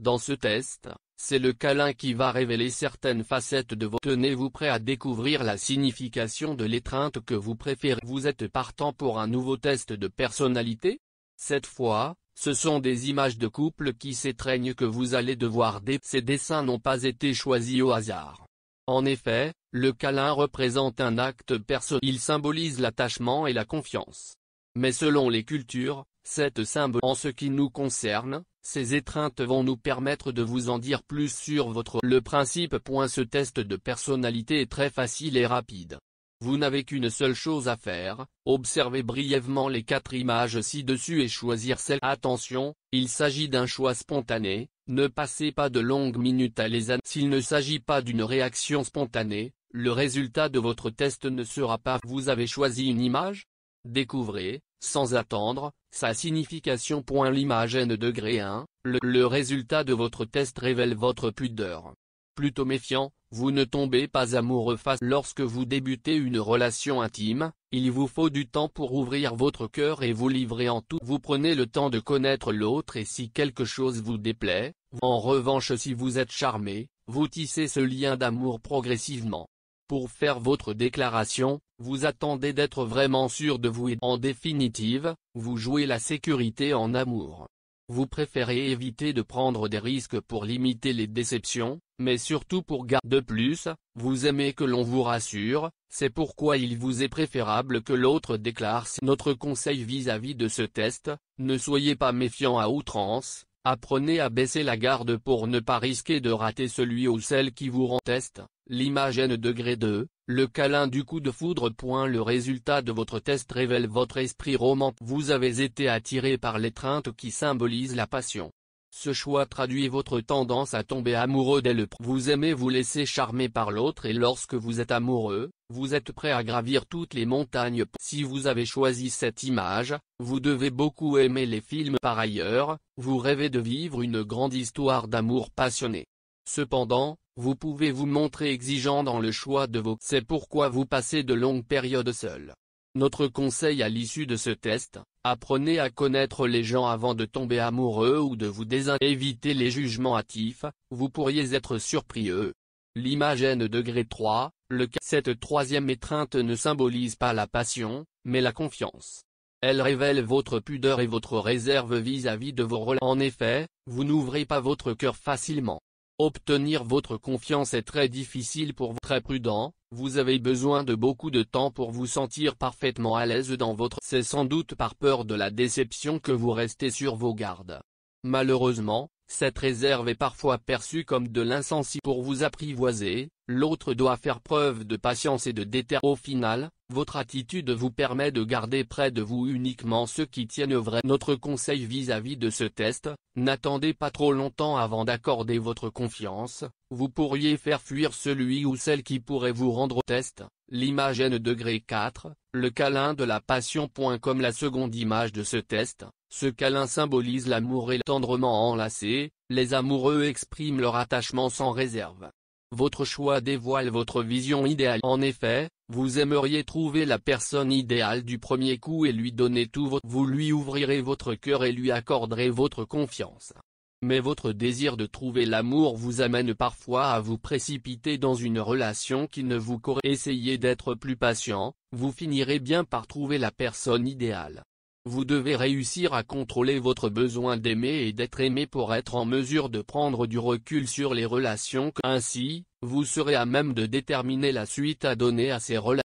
Dans ce test, c'est le câlin qui va révéler certaines facettes de vos Tenez-vous prêt à découvrir la signification de l'étreinte que vous préférez. Vous êtes partant pour un nouveau test de personnalité Cette fois, ce sont des images de couples qui s'étreignent que vous allez devoir dé... Ces dessins n'ont pas été choisis au hasard. En effet, le câlin représente un acte perso. Il symbolise l'attachement et la confiance. Mais selon les cultures, cette symbole en ce qui nous concerne, ces étreintes vont nous permettre de vous en dire plus sur votre le principe. Point ce test de personnalité est très facile et rapide. Vous n'avez qu'une seule chose à faire, observez brièvement les quatre images ci-dessus et choisir celle. Attention, il s'agit d'un choix spontané, ne passez pas de longues minutes à les analyser. S'il ne s'agit pas d'une réaction spontanée, le résultat de votre test ne sera pas. Vous avez choisi une image, Découvrez, sans attendre, sa signification. L'image n degré 1, le, résultat de votre test révèle votre pudeur. Plutôt méfiant, vous ne tombez pas amoureux face lorsque vous débutez une relation intime, il vous faut du temps pour ouvrir votre cœur et vous livrer en tout. Vous prenez le temps de connaître l'autre et si quelque chose vous déplaît, en revanche si vous êtes charmé, vous tissez ce lien d'amour progressivement. Pour faire votre déclaration, vous attendez d'être vraiment sûr de vous et en définitive, vous jouez la sécurité en amour. Vous préférez éviter de prendre des risques pour limiter les déceptions, mais surtout pour garder de plus, vous aimez que l'on vous rassure, c'est pourquoi il vous est préférable que l'autre déclare notre conseil vis à -vis de ce test, ne soyez pas méfiant à outrance, Apprenez à baisser la garde pour ne pas risquer de rater celui ou celle qui vous rend test, l'image N degré 2, le câlin du coup de foudre. Le résultat de votre test révèle votre esprit romantique. Vous avez été attiré par l'étreinte qui symbolise la passion, ce choix traduit votre tendance à tomber amoureux dès le Vous aimez vous laisser charmer par l'autre et lorsque vous êtes amoureux, vous êtes prêt à gravir toutes les montagnes. Si vous avez choisi cette image, vous devez beaucoup aimer les films par ailleurs, vous rêvez de vivre une grande histoire d'amour passionné. Cependant, vous pouvez vous montrer exigeant dans le choix de vos... C'est pourquoi vous passez de longues périodes seules. Notre conseil à l'issue de ce test, apprenez à connaître les gens avant de tomber amoureux ou de vous désin. Évitez les jugements hâtifs, vous pourriez être surpris eux. L'image degré 3, le cette troisième étreinte ne symbolise pas la passion, mais la confiance. Elle révèle votre pudeur et votre réserve vis-à-vis -vis de vos rôles. En effet, vous n'ouvrez pas votre cœur facilement. Obtenir votre confiance est très difficile pour vous. Très prudent, vous avez besoin de beaucoup de temps pour vous sentir parfaitement à l'aise dans votre... C'est sans doute par peur de la déception que vous restez sur vos gardes. Malheureusement, cette réserve est parfois perçue comme de l'insensible. pour vous apprivoiser, l'autre doit faire preuve de patience et de déterre Au final, votre attitude vous permet de garder près de vous uniquement ceux qui tiennent vrai. Notre conseil vis-à-vis de ce test, n'attendez pas trop longtemps avant d'accorder votre confiance, vous pourriez faire fuir celui ou celle qui pourrait vous rendre au test. L'image N degré 4, le câlin de la passion. Comme la seconde image de ce test, ce câlin symbolise l'amour et tendrement enlacé, les amoureux expriment leur attachement sans réserve. Votre choix dévoile votre vision idéale. En effet, vous aimeriez trouver la personne idéale du premier coup et lui donner tout votre... Vous lui ouvrirez votre cœur et lui accorderez votre confiance. Mais votre désir de trouver l'amour vous amène parfois à vous précipiter dans une relation qui ne vous correspond. Essayez d'être plus patient, vous finirez bien par trouver la personne idéale. Vous devez réussir à contrôler votre besoin d'aimer et d'être aimé pour être en mesure de prendre du recul sur les relations ainsi, vous serez à même de déterminer la suite à donner à ces relations.